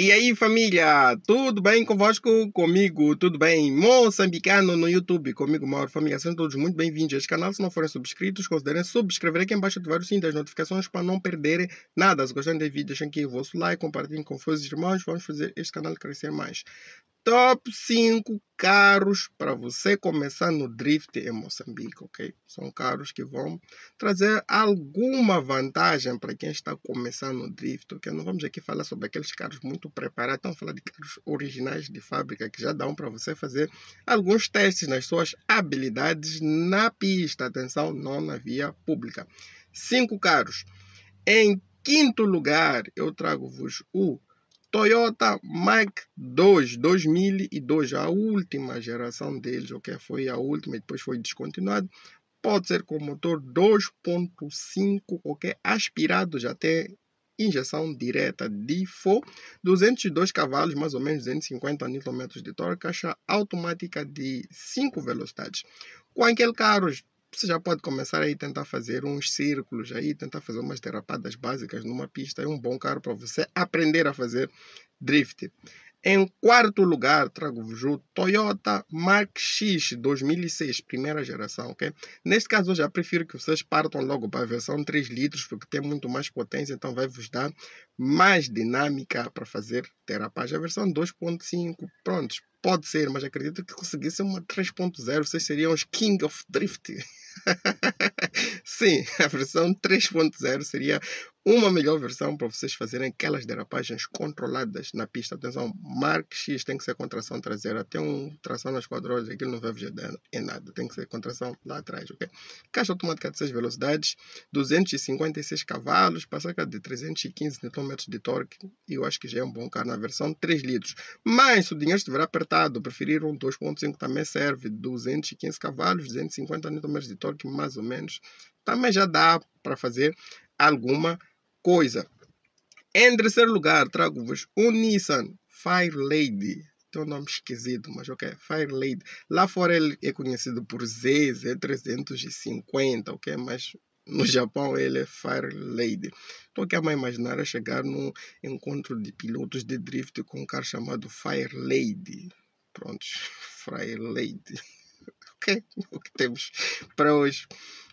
E aí família, tudo bem convosco? Comigo, tudo bem? Moçambicano no YouTube, comigo Mauro. Família, sejam todos muito bem-vindos a este canal. Se não forem subscritos, considerem subscrever aqui embaixo ativar o sininho das notificações para não perderem nada. Se gostarem do vídeo, deixem aqui o vosso like, compartilhem com os seus irmãos, vamos fazer este canal crescer mais top 5 carros para você começar no drift em Moçambique, ok? São carros que vão trazer alguma vantagem para quem está começando no drift, ok? Não vamos aqui falar sobre aqueles carros muito preparados, vamos falar de carros originais de fábrica que já dão para você fazer alguns testes nas suas habilidades na pista, atenção, não na via pública. Cinco carros. Em quinto lugar, eu trago-vos o Toyota Mark 2 2002, a última geração deles, o que foi a última e depois foi descontinuado, pode ser com motor 2.5, o que aspirado já tem injeção direta DIFO, 202 cavalos, mais ou menos 250 Nm de torque, caixa automática de 5 velocidades. Com aquele carro você já pode começar aí tentar fazer uns círculos aí, tentar fazer umas derrapadas básicas numa pista. É um bom carro para você aprender a fazer drift. Em quarto lugar, trago-vos o Toyota Mark X 2006, primeira geração, ok? Neste caso, eu já prefiro que vocês partam logo para a versão 3 litros, porque tem muito mais potência, então vai vos dar mais dinâmica para fazer terapagem. A versão 2.5, prontos, pode ser, mas acredito que conseguisse uma 3.0, vocês seriam os King of Drift. Sim, a versão 3.0 seria uma melhor versão para vocês fazerem aquelas derapagens controladas na pista. Atenção, Mark X tem que ser contração traseira. Tem um tração nas quadrilhas, aquilo não vai ajudar em nada. Tem que ser contração lá atrás, ok? Caixa automática de 6 velocidades, 256 cavalos, para de 315 Nm de torque. E eu acho que já é um bom carro na versão 3 litros. Mas se o dinheiro estiver apertado, preferir um 2.5 também serve. 215 cavalos, 250 Nm de torque, mais ou menos. Também já dá para fazer alguma coisa. Em terceiro lugar, trago-vos o Nissan Fire Lady. Tem um nome esquisito, mas ok. Fire Lady. Lá fora ele é conhecido por ZZ350, é ok? Mas no Japão ele é Fire Lady. Estou aqui a imaginar a chegar num encontro de pilotos de drift com um carro chamado Fire Lady. Prontos, Fire Lady. ok? O que temos para hoje.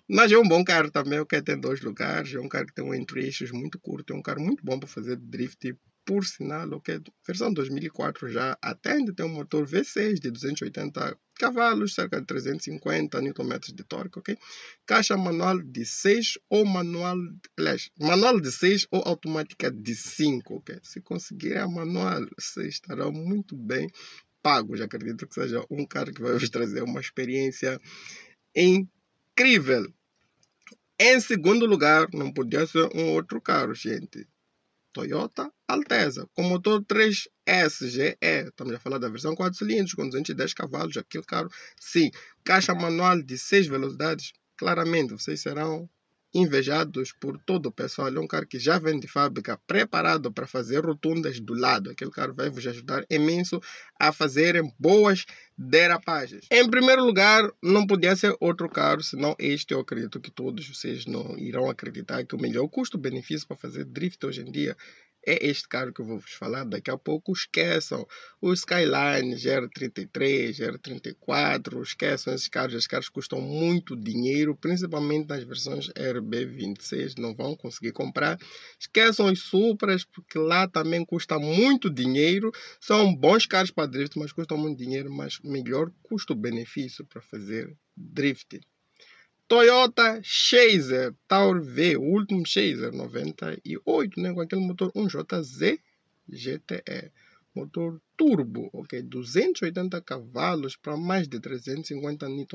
Mas é um bom carro também, o que tem dois lugares, é um carro que tem um entre eixos muito curto, é um carro muito bom para fazer drift. Por sinal, o que versão 2004 já atende, tem um motor V6 de 280 cavalos, cerca de 350 Nm de torque, ok? Caixa manual de 6 ou manual, aliás, manual de 6 ou automática de 5, ok? Se conseguir a manual, vocês estarão muito bem pagos. Acredito que seja um carro que vai vos trazer uma experiência em incrível. Em segundo lugar, não podia ser um outro carro, gente. Toyota Alteza, com motor 3 SGE. Estamos a falar da versão 4 cilindros, com 210 cavalos, aquele carro. Sim, caixa manual de 6 velocidades. Claramente, vocês serão invejados por todo o pessoal. É um carro que já vem de fábrica, preparado para fazer rotundas do lado. Aquele carro vai vos ajudar imenso a fazerem boas derapagens. Em primeiro lugar, não podia ser outro carro, senão este. Eu acredito que todos vocês não irão acreditar que o melhor custo-benefício para fazer drift hoje em dia é este carro que eu vou vos falar daqui a pouco. Esqueçam os Skyline GR33, GR34, esqueçam esses carros. Esses carros custam muito dinheiro, principalmente nas versões RB26, não vão conseguir comprar. Esqueçam os Supras, porque lá também custa muito dinheiro. São bons carros para drift, mas custam muito dinheiro, mas melhor custo-benefício para fazer drift. Toyota Chaser, Taur V, o último Chaser 98, né, com aquele motor 1JZ GTE, motor turbo, ok, 280 cavalos para mais de 350 Nm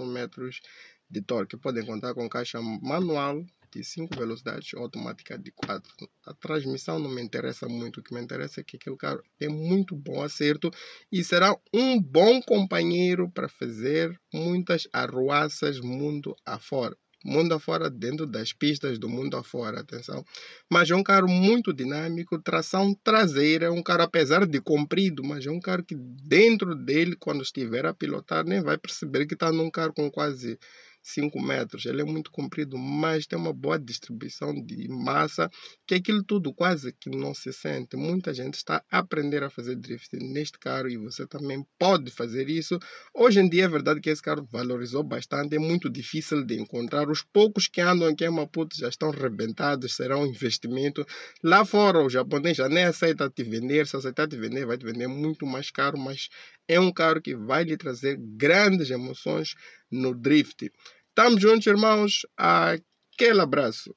de torque. Podem contar com caixa manual de 5 velocidades automática de 4. A transmissão não me interessa muito, o que me interessa é que aquele carro tem é muito bom acerto e será um bom companheiro para fazer muitas arruaças mundo afora mundo afora, dentro das pistas do mundo afora, atenção. Mas é um carro muito dinâmico, tração traseira, é um carro apesar de comprido, mas é um carro que dentro dele, quando estiver a pilotar, nem vai perceber que está num carro com quase 5 metros. Ele é muito comprido, mas tem uma boa distribuição de massa, que é aquilo tudo quase que não se sente. Muita gente está a aprender a fazer drift neste carro e você também pode fazer isso. Hoje em dia é verdade que esse carro valorizou bastante, é muito difícil de encontrar. Os poucos que andam aqui em Maputo já estão rebentados, será um investimento. Lá fora, o japonês já nem aceita te vender, se aceitar te vender, vai te vender muito mais caro, mas é um carro que vai lhe trazer grandes emoções no Drift. Tamo junto, irmãos. Aquele abraço.